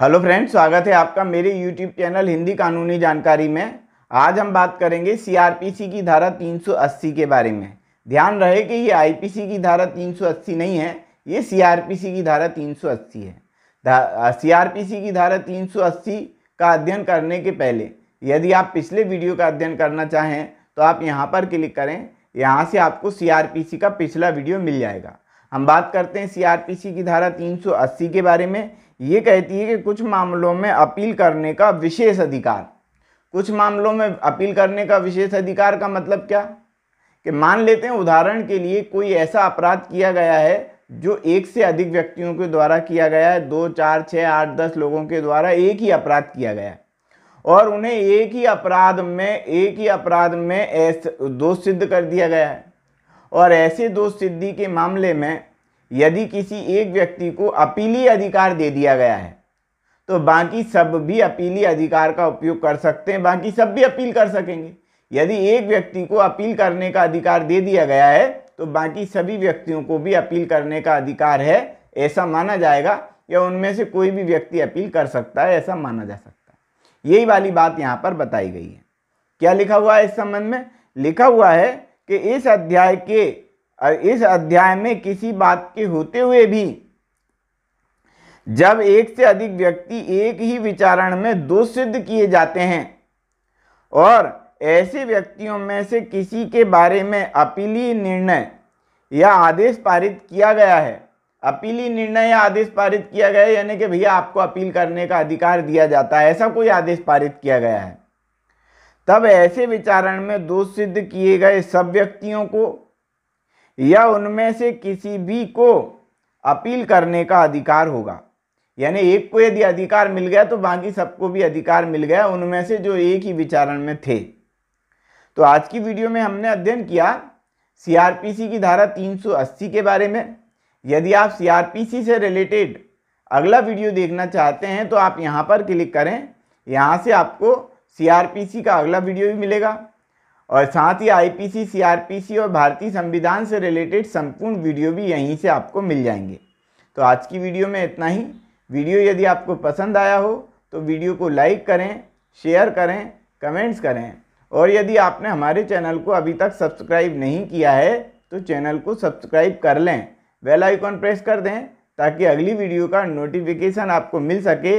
hello friends स्वागत है आपका मेरे यूट्यूब चैनल हिंदी कानूनी जानकारी में आज हम बात करेंगे सीआरपीसी की धारा 380 के बारे में ध्यान रहे कि ये आईपीसी की धारा 380 नहीं है ये सीआरपीसी की धारा 380 है सीआरपीसी की धारा 380 का अध्ययन करने के पहले यदि आप पिछले वीडियो का अध्ययन करना चाहें तो आप यहाँ पर क्लिक करें यहाँ से आपको सी का पिछला वीडियो मिल जाएगा हम बात करते हैं सीआरपीसी की धारा 380 के बारे में ये कहती है कि कुछ मामलों में अपील करने का विशेष अधिकार कुछ मामलों में अपील करने का विशेष अधिकार का मतलब क्या कि मान लेते हैं उदाहरण के लिए कोई ऐसा अपराध किया गया है जो एक से अधिक व्यक्तियों के द्वारा किया गया है दो चार छः आठ दस लोगों के द्वारा एक ही अपराध किया गया है और उन्हें एक ही अपराध में एक ही अपराध में ऐसा दोष सिद्ध कर दिया गया है और ऐसे दोष सिद्धि के मामले में यदि किसी एक व्यक्ति को अपीली अधिकार दे दिया गया है तो बाकी सब भी अपीली अधिकार का उपयोग कर सकते हैं बाकी सब भी अपील कर सकेंगे यदि एक व्यक्ति को अपील करने का अधिकार दे दिया गया है तो बाकी सभी व्यक्तियों को भी अपील करने का अधिकार है ऐसा माना जाएगा या उनमें से कोई भी व्यक्ति अपील कर सकता है ऐसा माना जा सकता है यही वाली बात यहाँ पर बताई गई है क्या लिखा हुआ है इस संबंध में लिखा हुआ है कि इस अध्याय के इस अध्याय में किसी बात के होते हुए भी जब एक से अधिक व्यक्ति एक ही विचारण में दो सिद्ध किए जाते हैं और ऐसे व्यक्तियों में से किसी के बारे में अपीलीय निर्णय या आदेश पारित किया गया है अपीली निर्णय या आदेश पारित किया गया है यानी कि भैया आपको अपील करने का अधिकार दिया जाता है ऐसा कोई आदेश पारित किया गया है तब ऐसे विचारण में दोष सिद्ध किए गए सब व्यक्तियों को या उनमें से किसी भी को अपील करने का अधिकार होगा यानी एक को यदि अधिकार मिल गया तो बाकी सबको भी अधिकार मिल गया उनमें से जो एक ही विचारण में थे तो आज की वीडियो में हमने अध्ययन किया सीआरपीसी की धारा 380 के बारे में यदि आप सीआरपीसी से रिलेटेड अगला वीडियो देखना चाहते हैं तो आप यहाँ पर क्लिक करें यहाँ से आपको सीआरपीसी का अगला वीडियो भी मिलेगा और साथ ही आईपीसी, सीआरपीसी और भारतीय संविधान से रिलेटेड संपूर्ण वीडियो भी यहीं से आपको मिल जाएंगे तो आज की वीडियो में इतना ही वीडियो यदि आपको पसंद आया हो तो वीडियो को लाइक करें शेयर करें कमेंट्स करें और यदि आपने हमारे चैनल को अभी तक सब्सक्राइब नहीं किया है तो चैनल को सब्सक्राइब कर लें बेल आइकॉन प्रेस कर दें ताकि अगली वीडियो का नोटिफिकेशन आपको मिल सके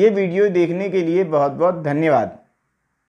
ये वीडियो देखने के लिए बहुत बहुत धन्यवाद